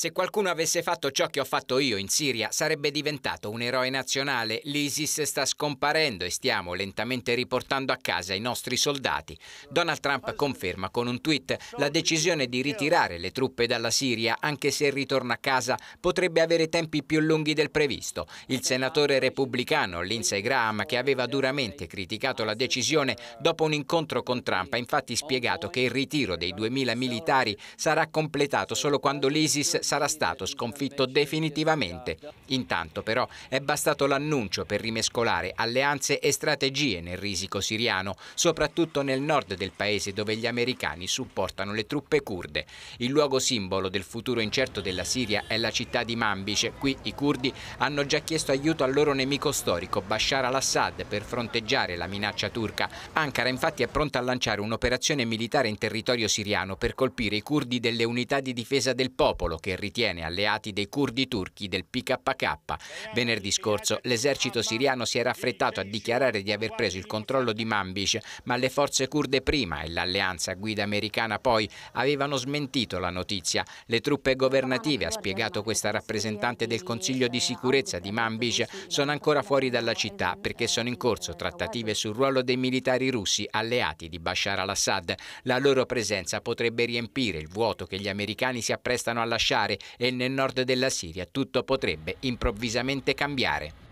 Se qualcuno avesse fatto ciò che ho fatto io in Siria, sarebbe diventato un eroe nazionale. L'ISIS sta scomparendo e stiamo lentamente riportando a casa i nostri soldati. Donald Trump conferma con un tweet la decisione di ritirare le truppe dalla Siria, anche se il ritorno a casa potrebbe avere tempi più lunghi del previsto. Il senatore repubblicano Lindsey Graham, che aveva duramente criticato la decisione dopo un incontro con Trump, ha infatti spiegato che il ritiro dei 2.000 militari sarà completato solo quando l'ISIS sarà stato sconfitto definitivamente. Intanto però è bastato l'annuncio per rimescolare alleanze e strategie nel risico siriano, soprattutto nel nord del paese dove gli americani supportano le truppe kurde. Il luogo simbolo del futuro incerto della Siria è la città di Manbice. Qui i kurdi hanno già chiesto aiuto al loro nemico storico Bashar al-Assad per fronteggiare la minaccia turca. Ankara infatti è pronta a lanciare un'operazione militare in territorio siriano per colpire i kurdi delle unità di difesa del popolo che ritiene alleati dei curdi turchi del PKK. Venerdì scorso l'esercito siriano si era affrettato a dichiarare di aver preso il controllo di Manbij, ma le forze kurde prima e l'alleanza guida americana poi avevano smentito la notizia. Le truppe governative, ha spiegato questa rappresentante del Consiglio di sicurezza di Manbij, sono ancora fuori dalla città perché sono in corso trattative sul ruolo dei militari russi alleati di Bashar al-Assad. La loro presenza potrebbe riempire il vuoto che gli americani si apprestano a lasciare alimentare e nel nord della Siria tutto potrebbe improvvisamente cambiare.